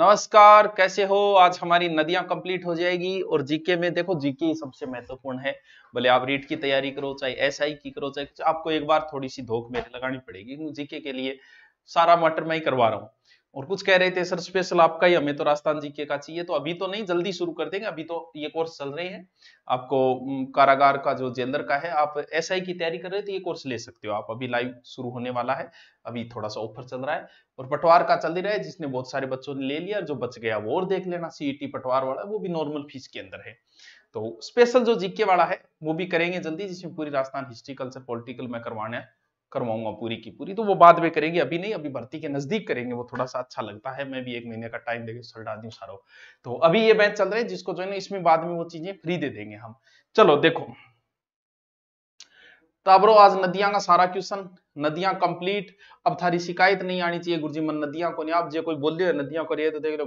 नमस्कार कैसे हो आज हमारी नदियां कंप्लीट हो जाएगी और जीके में देखो जीके सबसे महत्वपूर्ण है भले आप रीट की तैयारी करो चाहे एसआई की करो चाहे आपको एक बार थोड़ी सी धोख में लगानी पड़ेगी जीके के लिए सारा मटर मैं ही करवा रहा हूँ और कुछ कह रहे थे सर स्पेशल आपका ही हमें तो राजस्थान जी के का चाहिए तो अभी तो नहीं जल्दी शुरू कर देंगे अभी तो ये कोर्स चल रहे हैं आपको कारागार का जो जेलर का है आप एस की तैयारी कर रहे थे तो ये कोर्स ले सकते हो आप अभी लाइव शुरू होने वाला है अभी थोड़ा सा ऑफर चल रहा है और पटवार का चल ही रहा है जिसने बहुत सारे बच्चों ने ले लिया जो बच गया वो और देख लेना सीईटी e पटवार वाला वो भी नॉर्मल फीस के अंदर है तो स्पेशल जो जीके वाला है वो भी करेंगे जल्दी जिसमें पूरी राजस्थान हिस्ट्री कल्चर पॉलिटिकल में करवाना है करवाऊंगा पूरी की पूरी तो वो बाद में करेंगे अभी नहीं अभी भर्ती के नजदीक करेंगे वो थोड़ा सा अच्छा लगता है मैं भी एक महीने का टाइम देकर सल्टा दी सारो तो अभी ये बैच चल रहे हैं जिसको जो है ना इसमें बाद में वो चीजें फ्री दे देंगे हम चलो देखो ताबरो आज नदियां का सारा क्वेश्चन नदियां कंप्लीट अब थारी शिकायत नहीं आनी चाहिए गुरुजी मन नदियां को नहीं आप जो कोई बोल रहे नदियां को रही है तो देख लो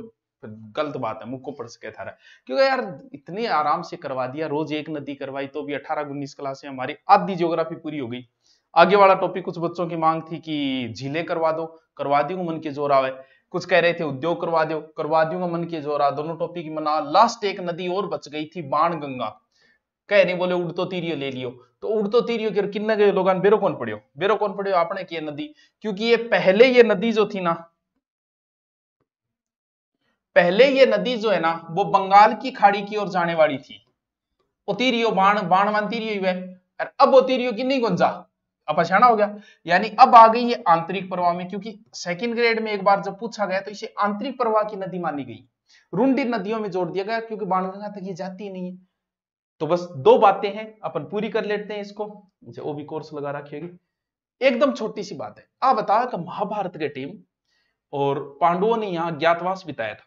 गलत बात है मुक्को पड़ सके थारा क्योंकि यार इतने आराम से करवा दिया रोज एक नदी करवाई तो भी अठारह उन्नीस क्लास हमारी आधी ज्योग्राफी पूरी हो गई आगे वाला टॉपिक कुछ बच्चों की मांग थी कि झीले करवा दो करवा दी मन के जोर आवे कुछ कह रहे थे उद्योग करवा दो करवा दूंगा मन के जोर आ दोनों टॉपिक मना लास्ट एक नदी और बच गई थी बाण गंगा कह नहीं बोले उड़तो तीरियो ले लियो तो उड़तो तीरियो के किन्न गए लोग बेरो कौन पड़ियो बेरो कौन पड़ियो आपने की नदी क्योंकि ये पहले ये नदी जो थी ना पहले ये नदी जो है ना वो बंगाल की खाड़ी की ओर जाने वाली थी उतीरियो बाण बाण मान तीरियो ही वह अब उतीरियो की नहीं गुंजा अब हो गया यानी अब आ गई ये आंतरिक प्रवाह में क्योंकि सेकंड ग्रेड में एक बार जब पूछा गया तो इसे आंतरिक प्रवाह की नदी मानी गई रुंडी नदियों में जोड़ दिया गया क्योंकि बाणगंगा तक ये जाती नहीं है तो बस दो बातें हैं अपन पूरी कर लेते हैं इसको वो भी कोर्स लगा रखिएगी एकदम छोटी सी बात है आप बताओ कि महाभारत के टीम और पांडवों ने यहाँ ज्ञातवास बिताया था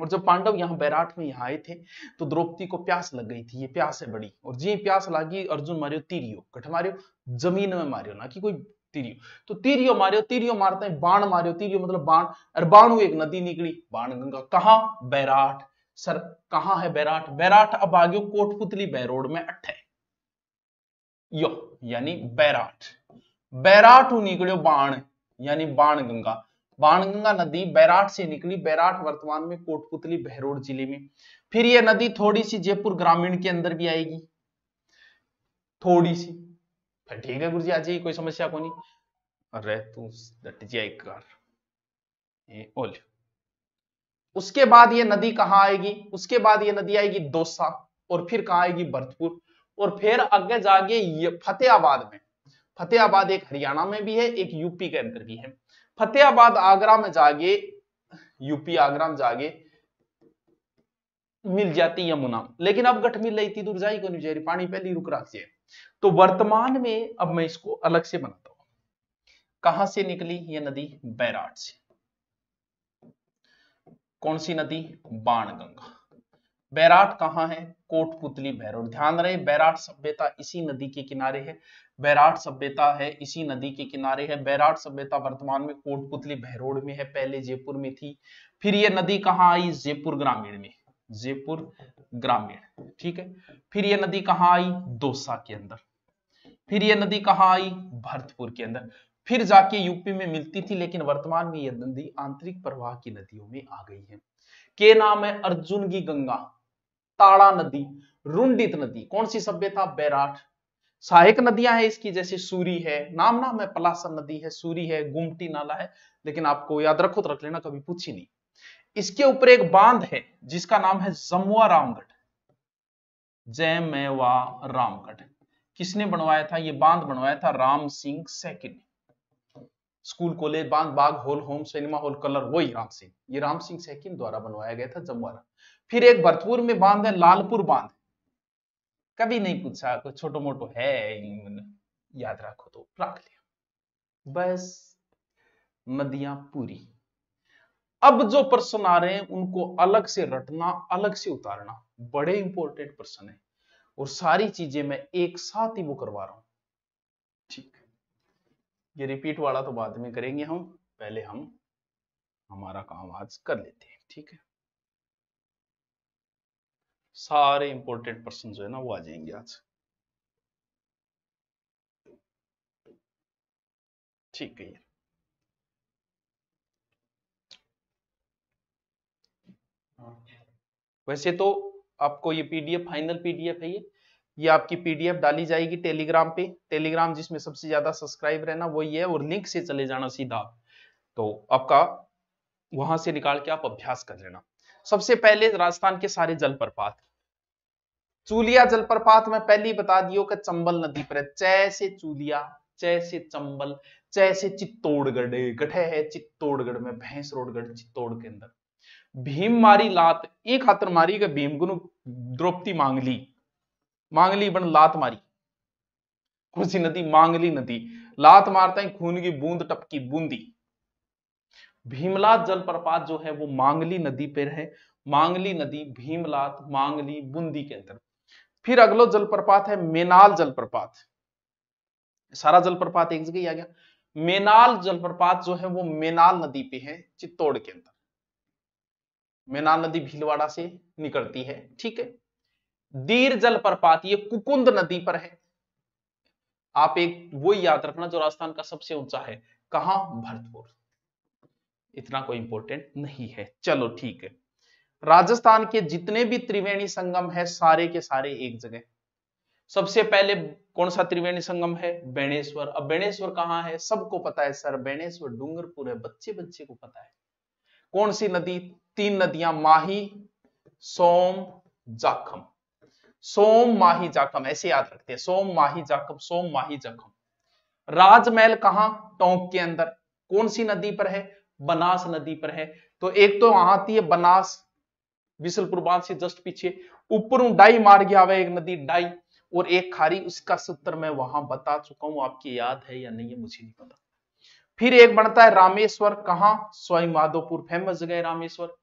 और जब पांडव यहाँ बैराट में यहाँ आए थे तो द्रौपदी को प्यास लग गई थी ये प्यास है बड़ी और जी प्यास लगी अर्जुन मारियो तीरियो कट मारियो जमीन में मारियो ना कि कोई तीरियो तो तीरियो मारियो तीरियो मारते हैं बाण मारियो तीरियो मतलब बाण और एक नदी निकली बाण गंगा कहा बैराट सर कहा है बैराट बैराट अब आगे कोटपुतली बैरोड में अठे यो यानी बैराट बैराट निकलो बाण यानी बाण गंगा बाणगंगा नदी बैराट से निकली बैराट वर्तमान में कोटपुतली बहरोड जिले में फिर यह नदी थोड़ी सी जयपुर ग्रामीण के अंदर भी आएगी थोड़ी सी फिर ठीक है गुरु जी आज कोई समस्या को नहीं अरे तू उसके बाद यह नदी कहाँ आएगी उसके बाद यह नदी आएगी दोसा और फिर कहा आएगी भरतपुर और फिर आगे जाके फतेहाबाद में फतेहाबाद एक हरियाणा में भी है एक यूपी के अंदर भी है फतेहाबाद आगरा में जागे यूपी आगरा में जागे मिल जाती यमुना लेकिन अब गठ मिल रही दूर जाई को पानी पहली रुक रखी है तो वर्तमान में अब मैं इसको अलग से बनाता हूं कहां से निकली यह नदी बैराट से कौन सी नदी बाण गंगा बैराट कहाँ है कोटपुतली बैरोट ध्यान रहे बैराट सभ्यता इसी नदी के किनारे है बैराट सभ्यता है इसी नदी के किनारे है बैराट सभ्यता वर्तमान में कोटपुतली बहरोड में है पहले जयपुर में थी फिर ये नदी कहाँ आई जयपुर ग्रामीण में जयपुर ग्रामीण ठीक है फिर ये नदी कहाँ आई दोसा के अंदर फिर ये नदी कहाँ आई भरतपुर के अंदर फिर जाके यूपी में मिलती थी लेकिन वर्तमान में यह नदी आंतरिक प्रवाह की नदियों में आ गई है के नाम है अर्जुन की गंगा ताड़ा नदी रुंडित नदी कौन सी सभ्यता बैराठ सहायक नदियां हैं इसकी जैसे सूरी है नाम नाम है पलासा नदी है सूरी है गुमटी नाला है लेकिन आपको याद रखो तो रख लेना कभी पूछी नहीं इसके ऊपर एक बांध है जिसका नाम है जमुआ रामगढ़ जय जयमेवा रामगढ़ किसने बनवाया था ये बांध बनवाया था Ram Singh second school college बांध बाग hall home cinema hall colour वही राम सिंह ये राम सिंह सेकंड द्वारा बनवाया गया था जमुआ फिर एक भरतपुर में बांध है लालपुर बांध कभी नहीं पूछा कोई छोटो मोटो है याद रखो तो रख लिया बस नदियां पूरी अब जो प्रश्न आ रहे हैं उनको अलग से रटना अलग से उतारना बड़े इंपॉर्टेंट प्रश्न है और सारी चीजें मैं एक साथ ही वो करवा रहा हूं ठीक ये रिपीट वाला तो बाद में करेंगे हम पहले हम हमारा काम आज कर लेते हैं ठीक है सारे इंपॉर्टेंट पर्सन जो है ना वो आ जाएंगे आज ठीक है वैसे तो आपको ये पीडीएफ फाइनल पीडीएफ है ये ये आपकी पीडीएफ डाली जाएगी टेलीग्राम पे टेलीग्राम जिसमें सबसे ज्यादा सब्सक्राइब रहना वो ये है और लिंक से चले जाना सीधा तो आपका वहां से निकाल के आप अभ्यास कर लेना सबसे पहले राजस्थान के सारे जलप्रपात चूलिया जलप्रपात में पहले ही बता दियो कि चंबल नदी पर है चय से चूलिया चय से चंबल चय से चित्तौड़गढ़ गठे है चित्तौड़गढ़ में भैंस रोडगढ़ चित्तौड़ के अंदर भीम मारी लात एक हाथर मारी का भीम गुनु द्रौपदी मांगली मांगली बन लात मारी कौन सी नदी मांगली नदी लात मारता है खून की बूंद टपकी बूंदी भीमलात जलप्रपात जो है वो मांगली नदी पर है मांगली नदी भीमलात मांगली बूंदी के अंदर फिर अगलो जलप्रपात है मेनाल जलप्रपात सारा जलप्रपात एक जगह आ गया मेनाल जलप्रपात जो है वो मेनाल नदी पे है चित्तौड़ के अंदर मेनाल नदी भीलवाड़ा से निकलती है ठीक है दीर जलप्रपात ये कुकुंद नदी पर है आप एक वो याद रखना जो राजस्थान का सबसे ऊंचा है कहा भरतपुर इतना कोई इंपॉर्टेंट नहीं है चलो ठीक है राजस्थान के जितने भी त्रिवेणी संगम है सारे के सारे एक जगह सबसे पहले कौन सा त्रिवेणी संगम है बेणेश्वर अब बेणेश्वर कहाँ है सबको पता है सर बेणेश्वर डूंगरपुर है बच्चे बच्चे को पता है कौन सी नदी तीन नदियां माही सोम जाखम सोम माही जाखम ऐसे याद रखते हैं सोम माही जाखम सोम माही जाखम राजमहल कहा टोंक के अंदर कौन सी नदी पर है बनास नदी पर है तो एक तो वहां आती है बनास विशलपुर बांध से जस्ट पीछे ऊपर डाई मार गया एक नदी डाई और एक खारी उसका सूत्र मैं वहां बता चुका हूं आपकी याद है या नहीं है मुझे नहीं पता फिर एक बनता है रामेश्वर कहा स्वाई माधोपुर फेमस जगह रामेश्वर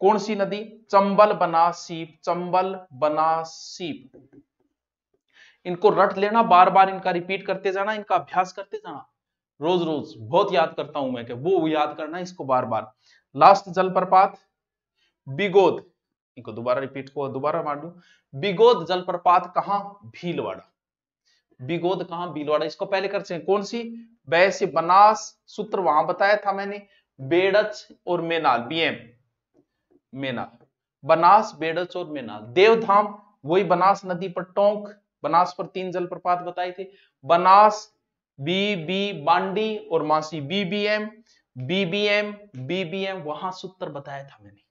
कौन सी नदी चंबल बना सीप चंबल बना सीप इनको रट लेना बार बार इनका रिपीट करते जाना इनका अभ्यास करते जाना रोज रोज बहुत याद करता हूं मैं कि वो याद करना इसको बार बार लास्ट जलप्रपात बिगोद इनको दोबारा रिपीट को दोबारा मार दू बिगोद जलप्रपात कहा भीलवाड़ा बिगोद कहा भीलवाड़ा इसको पहले करते हैं कौन सी वैसे बनास सूत्र वहां बताया था मैंने बेड़च और मेनाल बीएम मेनाल बनास बेड़च और मेनाल देवधाम वही बनास नदी पर टोंक बनास पर तीन जलप्रपात बताए थे बनास बीबी बांडी और मासी बीबीएम बीबीएम बीबीएम वहां सूत्र बताया था मैंने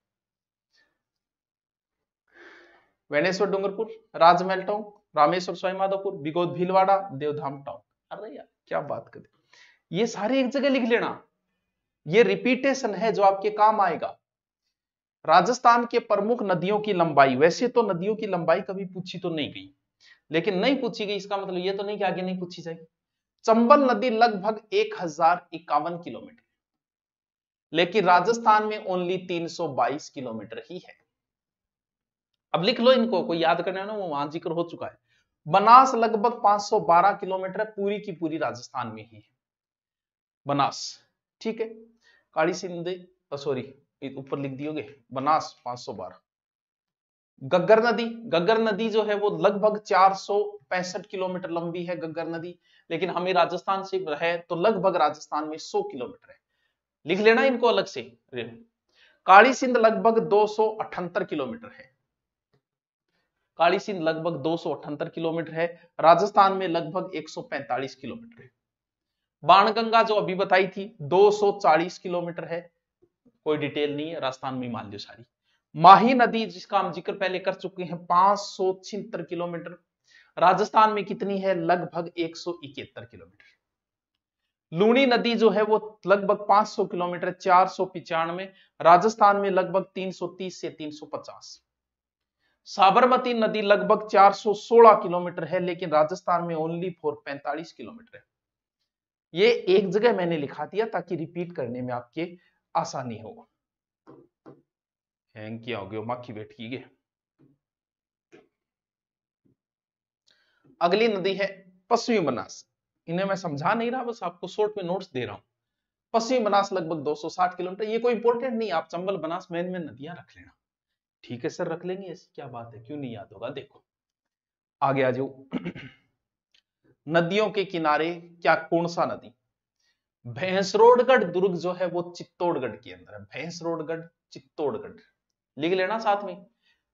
वेनेश्वर डूंगरपुर राजमहल टोंक रामेश्वर स्वामी माधोपुर बिगोद भीलवाड़ा देवधाम टोंक अरे यार क्या बात कर ये सारे एक जगह लिख लेना ये रिपीटेशन है जो आपके काम आएगा राजस्थान के प्रमुख नदियों की लंबाई वैसे तो नदियों की लंबाई कभी पूछी तो नहीं गई लेकिन नहीं पूछी गई इसका मतलब ये तो नहीं कि आगे नहीं पूछी जाएगी चंबल नदी लगभग एक किलोमीटर लेकिन राजस्थान में ओनली 322 किलोमीटर ही है अब लिख लो इनको कोई याद करने ना वो वहां जिक्र हो चुका है बनास लगभग 512 किलोमीटर है पूरी की पूरी राजस्थान में ही है बनास ठीक है काली सिंधे सॉरी ऊपर लिख दियोगे बनास 512 गग्गर नदी गग्गर नदी जो है वो लगभग चार किलोमीटर लंबी है गग्गर नदी लेकिन हमें राजस्थान से है तो लगभग राजस्थान में 100 किलोमीटर है लिख लेना इनको अलग से काली सिंध लगभग दो किलोमीटर है काली सिंध लगभग दो किलोमीटर है राजस्थान में लगभग 145 किलोमीटर है बाणगंगा जो अभी बताई थी 240 किलोमीटर है कोई डिटेल नहीं है राजस्थान में मान लो सारी माही नदी जिसका हम जिक्र पहले कर चुके हैं पांच किलोमीटर राजस्थान में कितनी है लगभग एक किलोमीटर लूणी नदी जो है वो लगभग 500 किलोमीटर चार सौ पिचानवे राजस्थान में लगभग 330 से 350 साबरमती नदी लगभग 416 किलोमीटर है लेकिन राजस्थान में ओनली फोर पैंतालीस किलोमीटर है ये एक जगह मैंने लिखा दिया ताकि रिपीट करने में आपके आसानी हो हैंग किया हो गया माखी की गए अगली नदी है पश्चिमी बनास इन्हें मैं समझा नहीं रहा बस आपको शॉर्ट में नोट्स दे रहा हूं पश्चिमी बनास लगभग 260 किलोमीटर ये कोई इंपोर्टेंट नहीं आप चंबल बनास मेन में नदियां रख लेना ठीक है सर रख लेंगे ऐसी क्या बात है क्यों नहीं याद होगा देखो आगे आ जाओ नदियों के किनारे क्या कौन सा नदी भैंसरोडगढ़ दुर्ग जो है वो चित्तौड़गढ़ के अंदर है भैंसरोडगढ़ चित्तौड़गढ़ लिख लेना साथ में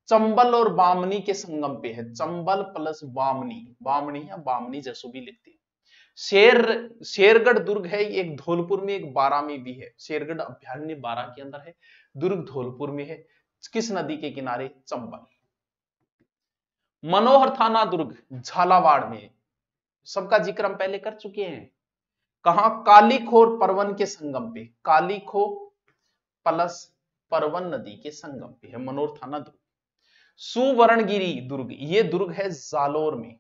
चंबल और बामनी के संगम पे है चंबल प्लस बामनी बामनी या बामनी जैसो भी लिखते हैं शेर शेरगढ़ दुर्ग है एक धौलपुर में एक बारा में भी है शेरगढ़ अभ्यारण्य बारा के अंदर है दुर्ग धौलपुर में है किस नदी के किनारे चंबल मनोहर थाना दुर्ग झालावाड़ में सबका जिक्र हम पहले कर चुके हैं कहा कालीखोर पर्वन के संगम पे कालीखो प्लस परवन नदी के संगम पे है मनोर थाना दुर्ग सुवर्णगिरी दुर्ग ये दुर्ग है जालोर में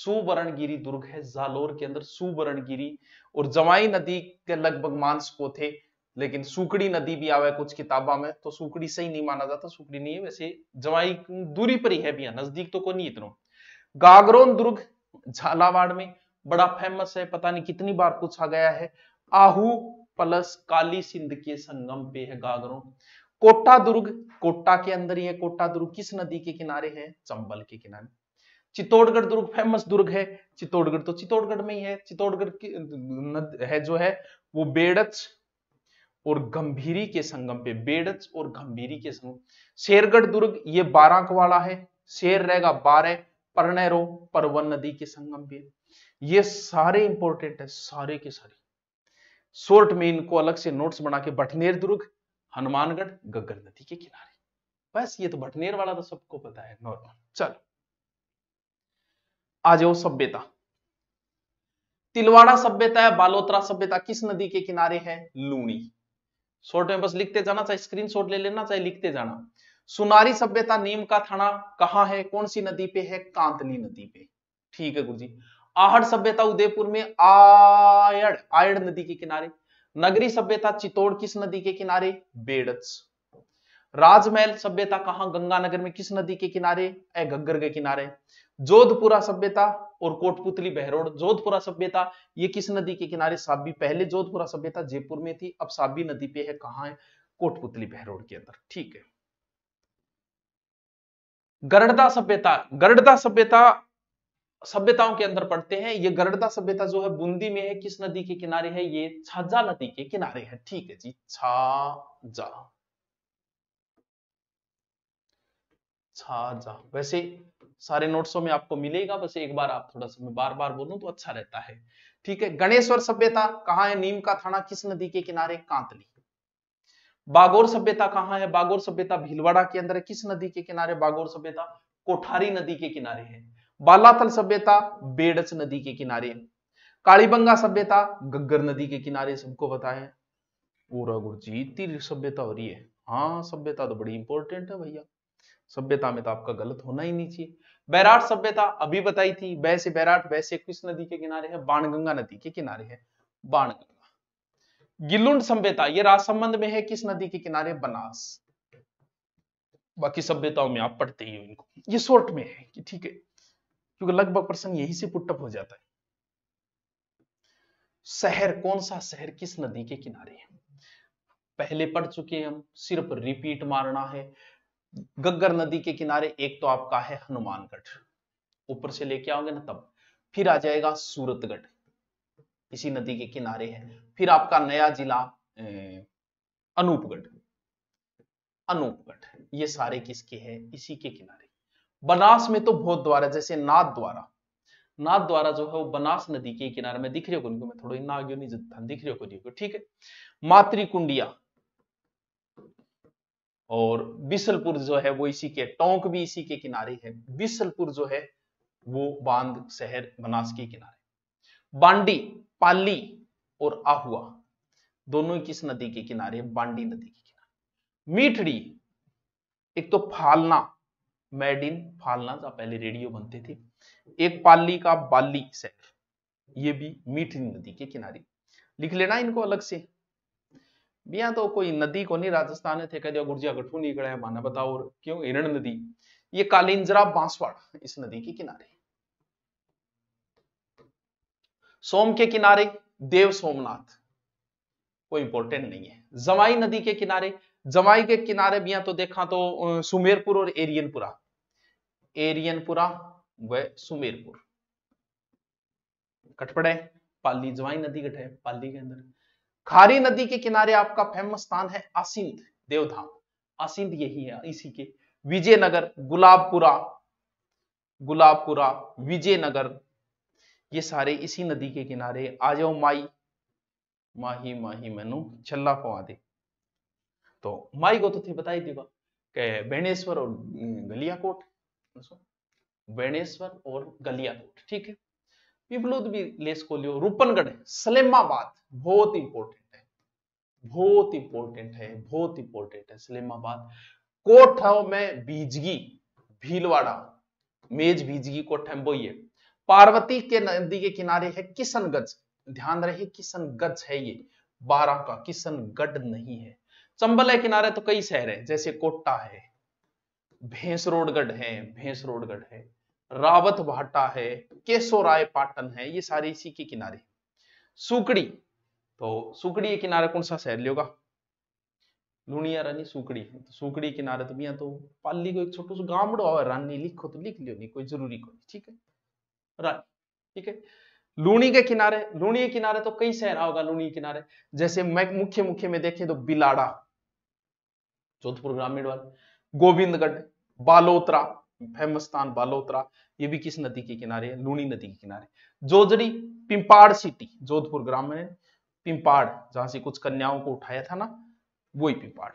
सुवर्णगिरी दुर्ग है जालोर के अंदर सुवर्णगिरी और जमाई नदी के लगभग मांस को थे लेकिन सुकड़ी नदी भी आवा है कुछ किताबा में तो सुकड़ी सही नहीं माना जाता सुकड़ी नहीं है वैसे जमाई दूरी पर ही है भी नजदीक तो को नहीं इतना गागरोन दुर्ग झालावाड़ में बड़ा फेमस है पता नहीं कितनी बार पूछा गया है आहू प्लस काली सिंध के संगम पे है गागरों कोटा दुर्ग कोटा के अंदर ही है कोटा दुर्ग किस नदी के किनारे है चंबल के किनारे चित्तौड़गढ़ दुर्ग फेमस दुर्ग है चित्तौड़गढ़ तो चित्तौड़गढ़ में ही है चित्तौड़गढ़ है जो है वो बेड़च और गंभीरी के संगम पे बेड़च और गंभीरी के संगम शेरगढ़ दुर्ग ये बाराक वाला है शेर रहेगा बारह परनेरो परवन नदी के संगम पे ये सारे इंपॉर्टेंट है सारे के सारे सोर्ट में इनको अलग से नोट्स बना के बठनेर दुर्ग हनुमानगढ़ गग्गर नदी के किनारे बस ये तो बटनेर वाला तो सबको पता है नॉर्मल चलो आ जाओ सभ्यता तिलवाड़ा सभ्यता है बालोतरा सभ्यता किस नदी के किनारे है लूणी शॉर्ट में बस लिखते जाना चाहे स्क्रीन शॉट ले लेना चाहे लिखते जाना सुनारी सभ्यता नीम का थाना कहाँ है कौन सी नदी पे है कांतली नदी पे ठीक है गुरुजी आहड़ सभ्यता उदयपुर में आयड़ आयड़ नदी के किनारे नगरी सभ्यता चित्तौड़ किस नदी के किनारे बेड़ राजमहल सभ्यता कहा गंगानगर में किस नदी के किनारे ए गग्गर के किनारे जोधपुरा सभ्यता और कोटपुतली बहरोड जोधपुरा सभ्यता ये किस नदी के किनारे साबी पहले जोधपुरा सभ्यता जयपुर में थी अब साबी नदी पे है कहा है कोटपुतली बहरोड के अंदर ठीक है गरड़दा सभ्यता गरड़दा सभ्यता सभ्यताओं के अंदर पढ़ते हैं ये गरड़दा सभ्यता जो है बूंदी में है किस नदी के किनारे है ये छाजा नदी के किनारे है ठीक है जी छाजा छाजा वैसे सारे नोट्सों में आपको मिलेगा बस एक बार आप थोड़ा सा मैं बार बार बोलूं तो अच्छा रहता है ठीक है गणेश्वर सभ्यता कहाँ है नीम का थाना किस नदी के किनारे कांतली बागोर सभ्यता कहाँ है बागोर सभ्यता भीलवाड़ा के अंदर है किस नदी के किनारे बागोर सभ्यता कोठारी नदी के किनारे है बालाथल सभ्यता बेड़च नदी के किनारे कालीबंगा सभ्यता गग्गर नदी के किनारे सबको बताए पूरा गुरजीत सभ्यता हो रही है हाँ सभ्यता तो बड़ी इंपॉर्टेंट है भैया सभ्यता में तो आपका गलत होना ही नहीं चाहिए बैराट सभ्यता अभी बताई थी वैसे बैराट वैसे किस नदी के किनारे है बाणगंगा नदी के किनारे है बाणगंगा गिलुंड सभ्यता ये राजसंबंध में है किस नदी के किनारे बनास बाकी सभ्यताओं में आप पढ़ते ही हो इनको ये शोर्ट में है कि ठीक है क्योंकि लगभग प्रश्न यही से पुटअप हो जाता है शहर कौन सा शहर किस नदी के किनारे है पहले पढ़ चुके हम सिर्फ रिपीट मारना है गग्गर नदी के किनारे एक तो आपका है हनुमानगढ़ ऊपर से लेके आओगे ना तब फिर आ जाएगा सूरतगढ़ इसी नदी के किनारे है फिर आपका नया जिला अनूपगढ़ अनूपगढ़ ये सारे किसके हैं इसी के किनारे बनास में तो बहुत द्वारा जैसे नाथ द्वारा नाथ द्वारा जो है वो बनास नदी के किनारे में दिख रही हूँ मैं थोड़ी नाग यूनि दिख रही होगी ठीक है मातृकुंडिया और बिसलपुर जो है वो इसी के टोंक भी इसी के किनारे है बिसलपुर जो है वो बांध शहर बनास के किनारे बांडी पाली और आहुआ दोनों किस नदी के किनारे बांडी नदी के किनारे मीठड़ी एक तो फालना मेड इन फालना आप पहले रेडियो बनते थे एक पाली का बाली शहर ये भी मीठी नदी के किनारे लिख लेना इनको अलग से बिया तो कोई नदी को नहीं राजस्थान है थे कह दिया गुर्जिया गठू निकला है माना बताओ और क्यों हिरण नदी ये कालिंजरा बांसवाड़ इस नदी के किनारे सोम के किनारे देव सोमनाथ कोई इंपोर्टेंट नहीं है जमाई नदी के किनारे जवाई के किनारे भी तो देखा तो सुमेरपुर और एरियनपुरा एरियनपुरा व सुमेरपुर कटपड़े पाली जवाई नदी कट है पाली के अंदर खारी नदी के किनारे आपका फेमस स्थान है असिंत देवधाम असिंत यही है इसी के विजयनगर गुलाबपुरा गुलाबपुरा विजयनगर ये सारे इसी नदी के किनारे आ जाओ माई माही माही मैनू छल्ला पवा दे तो माई को तो थे बताई थी के बेणेश्वर और गलियाकोट बेणेश्वर और गलियाकोट ठीक है पिपलूद भी लेस को लियो रूपनगढ़ सलेमाबाद बहुत इंपोर्टेंट है बहुत इंपोर्टेंट है बहुत इंपोर्टेंट है सलेमाबाद कोठाओं में बीजगी भीलवाड़ा मेज बीजगी भीजगी कोठम्बो ये पार्वती के नदी के किनारे है किशनगंज ध्यान रहे किशनगंज है ये बारह का किशनगढ़ नहीं है चंबल है किनारे तो कई शहर है जैसे कोटा है भैंस रोडगढ़ है भैंस रोडगढ़ है रावत भाटा है केशोराय पाटन है ये सारी इसी के किनारे सुकड़ी तो सुकड़ी के किनारे कौन सा शहर लेगा लुणिया रानी सुकड़ी है तो सुकड़ी किनारे तो भैया तो पाली को एक छोटो सा गामड़ो आवे रानी लिखो तो लिख लियो नहीं कोई जरूरी कोई ठीक है रानी ठीक है लूणी के किनारे लूणी के किनारे तो कई शहर आओगे लूणी किनारे जैसे मुख्य मुख्य में देखें तो बिलाड़ा जोधपुर ग्रामीण वाले गोविंदगढ़ बालोतरा फेमस स्थान बालोतरा ये भी किस नदी के किनारे है लूणी नदी के किनारे जोजरी पिंपाड़ सिटी जोधपुर ग्रामीण पिंपाड़ जहां से कुछ कन्याओं को उठाया था ना वही पिंपाड़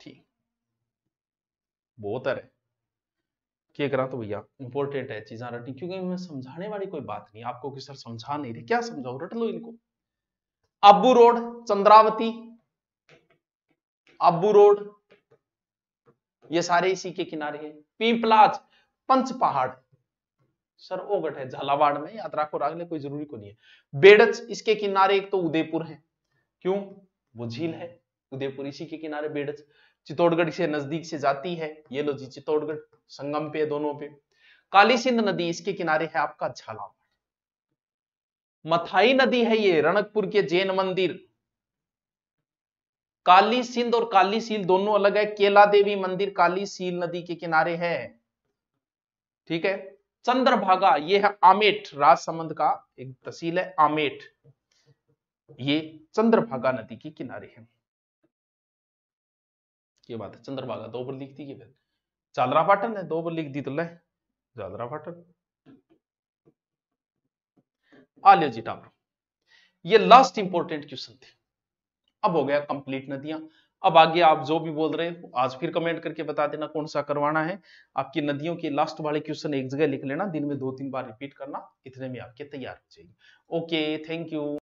ठीक बहुत है क्या करा तो भैया इंपोर्टेंट है चीजें रटनी क्योंकि मैं समझाने वाली कोई बात नहीं आपको कि सर समझा नहीं रहे क्या समझाओ रट लो इनको अबू रोड चंद्रावती अबू रोड ये सारे इसी के किनारे हैं पीपलाज पंच पहाड़ सर ओगट है झालावाड़ में याद को रागने कोई जरूरी को नहीं है बेड़च इसके किनारे एक तो उदयपुर है क्यों वो झील है उदयपुर इसी के किनारे बेड़च चित्तौड़गढ़ से नजदीक से जाती है ये लो जी चित्तौड़गढ़ संगम पे दोनों पे काली सिंध नदी इसके किनारे है आपका झालावाड़ मथाई नदी है ये रणकपुर के जैन मंदिर काली सिंध और काली सील दोनों अलग है केला देवी मंदिर काली सील नदी के किनारे है ठीक है चंद्रभागा ये है आमेट राजसमंद का एक तहसील है आमेट ये चंद्रभागा नदी के किनारे है ये बात है चंद्रभागा दो बार लिख दी ये चादरा पाटन है दो बार लिख दी तो ले जालरा पाटन आ जी टाबर ये लास्ट इंपॉर्टेंट क्वेश्चन थे अब हो गया कंप्लीट नदियां अब आगे आप जो भी बोल रहे हैं आज फिर कमेंट करके बता देना कौन सा करवाना है आपकी नदियों के लास्ट वाले क्वेश्चन एक जगह लिख लेना दिन में दो तीन बार रिपीट करना इतने में आपके तैयार हो जाएगी ओके थैंक यू